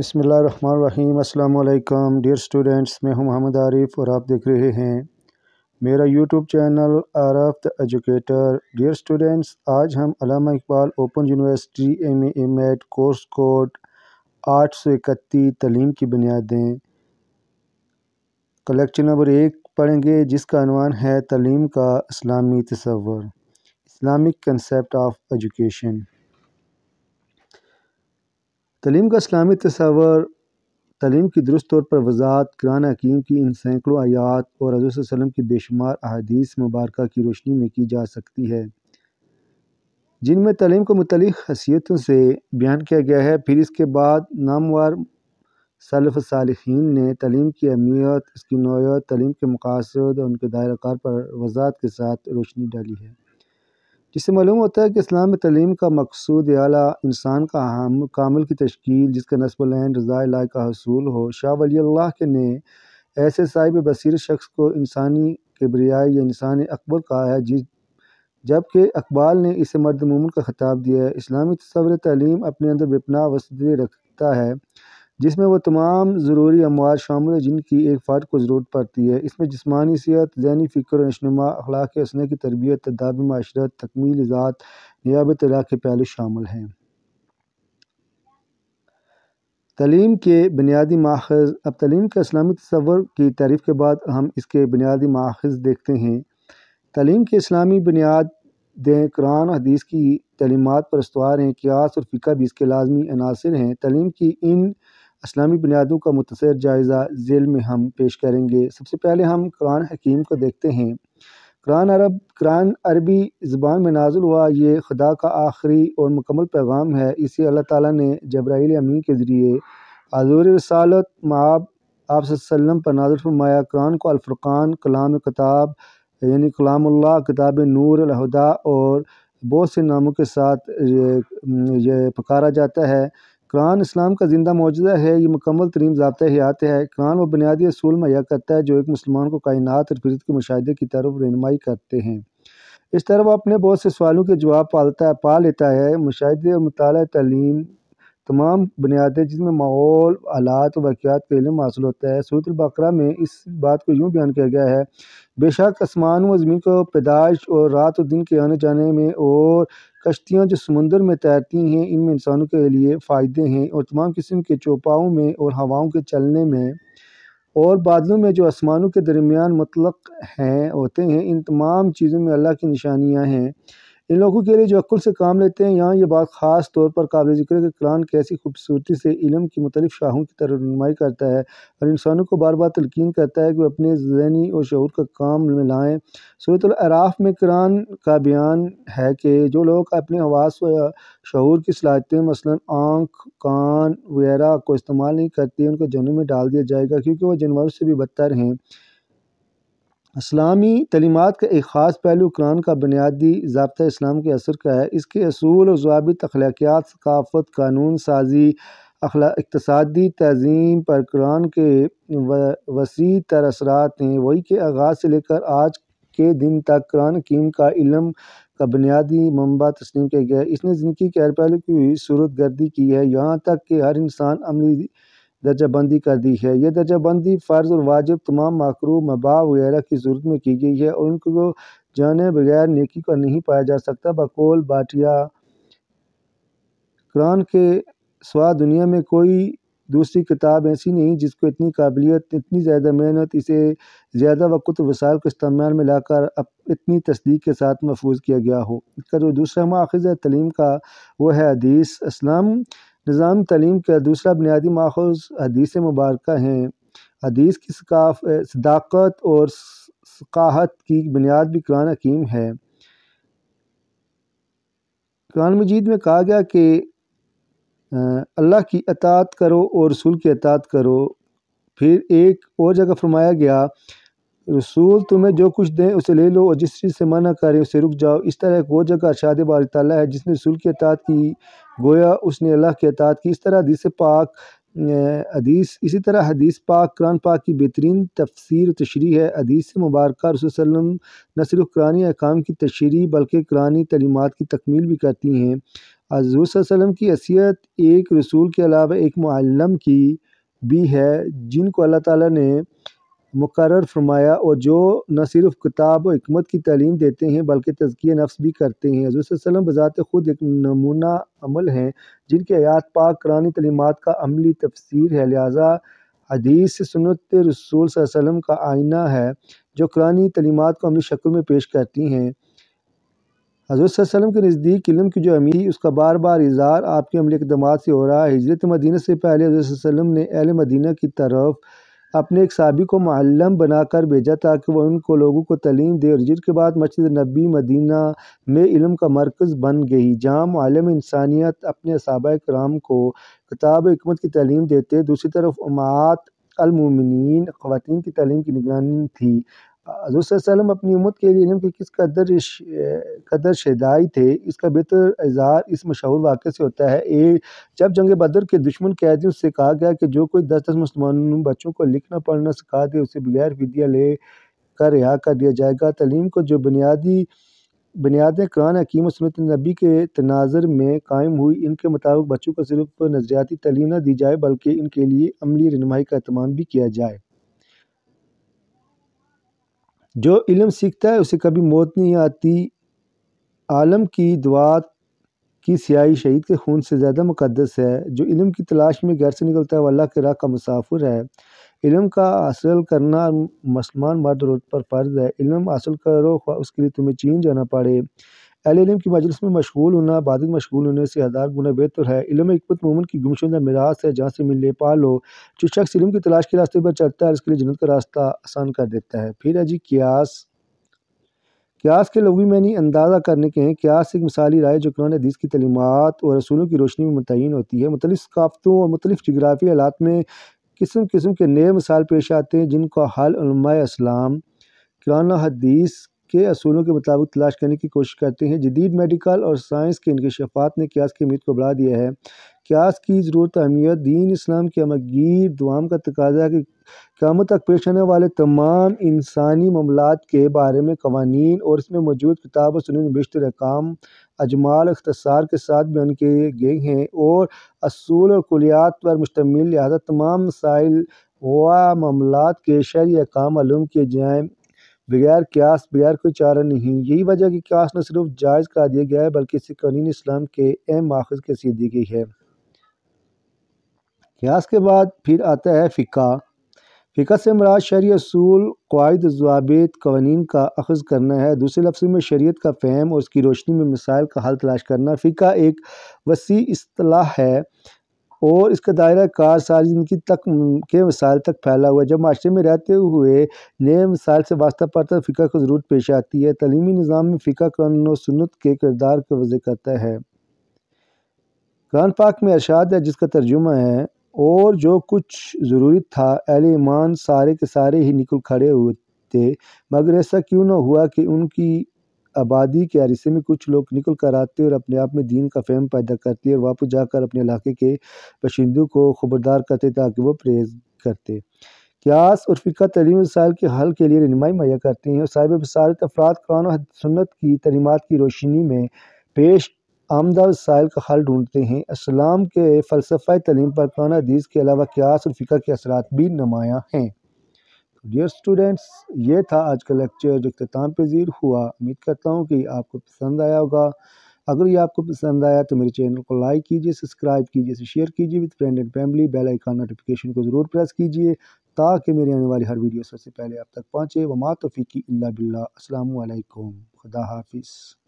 बसमीम् अल्लाम dear students मैं हूं मोहम्मद आरिफ और आप देख रहे हैं मेरा YouTube channel Arif the educator dear students आज हम Allama Iqbal open university M M Ed course code आठ सौ इकतीस तलीम की बुनियादें कलेक्चर नंबर एक पढ़ेंगे जिसका अनवान है तलीम का इस्लामी तस्वर इस्लामिक कंसेप्ट ऑफ एजुकेशन तलीम का इस्लामी तस्वर तलीम की दुरुस्त तौर पर वजात कुरान हकीम की इन सैकड़ों आयात और हजूसम की बेशुमार अदीस मुबारक की रोशनी में की जा सकती है जिनमें तलीम को मुतल हसीियतों से बयान किया गया है फिर इसके बाद नामवार सलफ़ सालखीन ने तलीम की अहमियत इसकी नोयत तलीम के मकासद और उनके दायरकार पर वजात के साथ रोशनी डाली है जिससे मालूम होता है कि इस्लाम तलीम का मकसूद अला इंसान का हम कामिल की तश्कील जिसका नस्बलैन रज़ा ला का हसूल हो शाह वली के ने ऐसे साहिब बसीर शख्स को इंसानी किबरियाई या इंसान अकबर कहा है जिस जबकि अकबाल ने इसे मर्द ममून का खिताब दिया है इस्लामी तस्वर तलीम अपने अंदर बेपना वसदी रखता है जिसमें वह तमाम ज़रूरी अमवाद शामिल हैं जिनकी एक फ़र्द को ज़रूरत पड़ती है इसमें जिसमानी सेहत जहनी फ़िक्र नशनुमा अखलाक असने की तरबियत तदाब माशरत तकमील ज़ात नियाब तलाक के पहलू शामिल हैं तलीम के बुनियादी माखज़ अब तलीम के इस्लामी तस्वर की तारीफ़ के बाद हम इसके बुनियादी माखज़ देखते हैं तलीम के इस्लामी बुनियाद दें कुरान हदीस की तलीमत पर उसवार हैं क्यास और फ़िका भी इसके लाजमी अनासर हैं तलीम की इन इस्लामी बुनियादों का मुतसर जायज़ा झेल में हम पेश करेंगे सबसे पहले हम कुरान हकीम को देखते हैं कुरान अरब कुरान अरबी ज़बान में नाजुल हुआ ये खुदा का आखिरी और मुकम्मल पैगाम है इसे अल्लाह ताला ने जब्राइल अमीन के ज़रिए हजूर रसालत माब आप पर नाजुल फरमाया कुरान को अलफ़ुर्क़ान कलाम किताब यानी कलामुल्ला किताब नूर अलहदा और बहुत से नामों के साथ ये, ये पुकारा जाता है कुरान इस्लाम का ज़िंदा मौजूदा है ये मुकम्मल तरीन जबते हयात है कुरान व बुनियादी असूल मुहैया करता है जो एक मुसलमान को कायनात और फिरत के मुशाहे की तरफ रहनमाई करते हैं इस तरह वह अपने बहुत से सवालों के जवाब पालता है पा लेता है मुशाहे और मताल तलीम तमाम बुनियादें जिसमें माहौल आलात वाक़ात का इलम हासिल होता है सूरत में इस बात को यूँ बयान किया गया है बेशक आसमान व ज़मीन को पैदाइश और रात और दिन के आने जाने में और कश्तियाँ जो समुंदर में तैरती हैं इनमें इंसानों के लिए फ़ायदे हैं और तमाम किस्म के चौपाओं में और हवाओं के चलने में और बादलों में जो आसमानों के दरमियान मतलब हैं होते हैं इन तमाम चीज़ों में अल्लाह की निशानियाँ हैं इन लोगों के लिए जो अक्ल से काम लेते हैं यहाँ ये बात ख़ास तौर पर काबिल जिक्र है कि कुरान कैसी खूबसूरती से इलम की मुख्तलिफ शाहों की तरह रनुमाई करता है और इंसानों को बार बार तलकिन करता है कि वह अपने जहनी और शहूर का काम में लाएँ सूरतराफ़ में कुरान का बयान है कि जो लोग अपने आवास व शहूर की सलाहियतें मसला आँख कान वगैरह को इस्तेमाल नहीं करते उनको जन्म में डाल दिया जाएगा क्योंकि वह जानवरों से भी बदतर हैं इस्लामी तलीमत का एक ख़ास पहलू कुरान का बुनियादी जबता इस्लाम के असर का है इसके असूल और जवाबित अखलाकियात सकाफ़त कानून साजी अखला इकतदी तज़ीम पर कुरान के व, वसी तर असरात हैं वही के आगाज़ से लेकर आज के दिन तक कुरान कीम का इलम का बुनियादी मनबा तस्लीम किया गया इसने ज़िंदगी के हर पहलू की सूरत गर्दी की है यहाँ तक कि हर इंसान अमली दर्जाबंदी कर दी है यह दर्जाबंदी फ़र्ज़ और वाजिब तमाम मकरू मबा वगैरह की ज़रूरत में की गई है और उनको जाने बगैर नेकी का नहीं पाया जा सकता बकोल बाटिया कुरान के स्वाद दुनिया में कोई दूसरी किताब ऐसी नहीं जिसको इतनी काबिलियत इतनी ज़्यादा मेहनत इसे ज़्यादा वक़्त वसायल को इस्तेमाल में लाकर अब इतनी तस्दीक के साथ महफूज किया गया हो इसका जो दूसरा माखज़ है तलीम का वह है हदीस इस्लाम निज़ाम तलीम का दूसरा बुनियादी माखज़ हदीस मुबारक हैं हदीस की सदाकत और सकाहत की बुनियाद भी कुरान हकीम है कुरान मजीद में कहा गया कि अल्लाह की अतात करो और रसूल की अतात करो फिर एक और जगह फरमाया गया रसूल तुम्हें जो कुछ दें उसे ले लो और जिस चीज़ से मना करें उसे रुक जाओ इस तरह एक वो जगह शाद बार तला है जिसने रसूल की अतात की गोया उसने अल्लाह की अतात की इस तरह हदीस पाक हदीस इसी तरह हदीस पाक कुरान पाक की बेहतरीन तफसर तशरी है हदीस मुबारक रसम न सिर्फ कुरानी अकाम की तशरी बल्कि कुरानी तलीमत की तकमील भी करती हैं हजूसम की हैसियत एक रसूल के अलावा एक मालम की भी है जिनको अल्लाह ताली ने मुकर फरमाया और जो न सिर्फ किताब और हमत की तलीम देते हैं बल्कि तजकिया नफ्स भी करते हैं हजूर बज़ात ख़ुद एक नमूना अमल हैं जिनके हयात पाक कुरानी तलीमत का अमली तफसर है लिहाजा हदीस सुनत रसूल वसलम का आईना है जो कुरानी तलीमत को अमली शक्ल में पेश करती हैं हज़रत के नज़दीक इलम की जो अमीर उसका बार बार इजहार आपके अमले इकदाम से हो रहा है हजरत मदीना से पहले हज़रत ने अहल मदीना की तरफ अपने एक साबी को मल्लम बनाकर भेजा ताकि वह उनको लोगों को तलीम दे और जिसके बाद मस्जिद नबी मदीना में इलम का मरकज़ बन गई जहाँ मालम इंसानियत अपने सहाबा कराम को किताब हमत की तलीम देते दूसरी तरफ उमात अलमिन खुवान की तलीम की निगरानी थी हजूसम अपनी उम्मत के लिए इलम की किस कदर कदर शदाई थे इसका बेहतर इजहार इस मशहूर वाक़े से होता है ए जब जंग बदर के दुश्मन कैदियों से कहा गया कि जो कोई दस दस मुसलमान बच्चों को लिखना पढ़ना सिखा दे उसे बगैर विद्या ले कर रिहा कर दिया जाएगा तलीम को जो बुनियादी बुनियादें कुरान हकीम सुनत नबी के तनाजर में कायम हुई इनके मुताबिक बच्चों को सिर्फ नज़रियाती तलीम न दी जाए बल्कि इनके लिए अमली रनमाई का अहतमाम भी किया जाए जो इलम सीखता है उसे कभी मौत नहीं आती आलम की दुआत की स्याही शहीद के खून से ज़्यादा मुकदस है जो इलम की तलाश में घर से निकलता है वल्ला के राह का मुसाफिर है इलम का हासिल करना मुसलमान मर्द पर फ़र्ज है इलम हासिल करो उसके लिए तुम्हें चीन जाना पड़े एल की मजलिस में मशगूल होना बाद मशगूल होने से हज़ार गुना बेहतर है इलम हमत मोमन की गुमशुदा मिरास है जहाँ से मिले पा लो जो शख्स इलम की तलाश के रास्ते पर चलता है उसके लिए जन्नत का रास्ता आसान कर देता है फिर है जी क्यास क्यास के भी मैंने अंदाज़ा करने के हैं क्यास एक मिसाली राय जो कुरान हदीस की तलीमत और रसूलों की रोशनी में मुतयन होती है मुख्तलिफ सकाफ़तों और मुख्तलिफ जगराफी हालात में किस्म किस्म के नए मिसाल पेश आते हैं जिनका हल इस्लाम कुरान हदीस के असूलों के मुताबिक तलाश करने की कोशिश करते हैं जदीद मेडिकल और साइंस के इनकशाफात ने क्यास की उम्मीद को बढ़ा दिया है क्यास की ज़रूरत अहमियत दीन इस्लाम के अमगीर दुआम का तकाजा कि क़्यामत तक पेश आने वाले तमाम इंसानी मामला के बारे में कवानीन और इसमें मौजूद किताब और सुनने बेशतर अकाम अजमाल अख्तसार के साथ बयान किए गए हैं और असूल और कुलियात पर मुश्तमिल लिहाजा तमाम मसाइल व मामला के शहरी अकाम मालूम किए जाएँ बगैर क्यास बगैर कोई चारा नहीं यही वजह कि क्यास न सिर्फ जायज़ करा दिया गया है बल्कि इसे कानून इस्लाम के अहम माखज के सी दी गई है क्यास के बाद फिर आता है फ़िका फ़िका से मराज शरी असूल कवायद जवाबित कवानीन का अखज़ करना है दूसरे लफ्ज़ में शरीत का फ़हम और उसकी रोशनी में मिसाइल का हल तलाश करना फ़िका एक वसी असलाह है और इसका दायरा कार सारी जिंदगी तक के मिसाल तक फैला हुआ है जब माशरे में रहते हुए नए मिसाल से वास्ता पड़ता तो है फ़िका को ज़रूरत पेश आती है तलीमी निज़ाम में फ़िका कानून सुनत के किरदार का वजह करता है कुरान पाक में अरसाद है जिसका तर्जुमा है और जो कुछ ज़रूरी था अहल ईमान सारे के सारे ही निकल खड़े हुए थे मगर ऐसा क्यों ना हुआ कि उनकी आबादी के अरसे में कुछ लोग निकल कर आते और अपने आप में दीन का फैम पैदा करते हैं और वापस जाकर अपने इलाके के बशिंदों को खबरदार करते ताकि वह परहेज करते क्यास और फ़िका तलीम वसाइल के हल के लिए रहनमाई मुहैया करते हैं और साहिब वसारत अफराद कुरान और सुन्नत की तलीमत की रोशनी में पेश आमदा वसाइल का हल ढूंढते हैं इस्लाम के फ़लसफ़ा तलीम पर कुरान हदीस के अलावा क्यास और फ़िका के असरात भी नुमायाँ हैं डियर स्टूडेंट्स ये था आज का लेक्चर जो अख्ताम पजीर हुआ उम्मीद करता हूँ कि आपको पसंद आया होगा अगर ये आपको पसंद आया तो मेरे चैनल को लाइक कीजिए सब्सक्राइब कीजिए इसे शेयर कीजिए with friend and family bell icon notification को ज़रूर प्रेस कीजिए ताकि मेरी आने वाली हर वीडियो सबसे पहले आप तक पहुँचे वमा तोफ़ी की अल्ला बिल्ला असल खुदा हाफिज़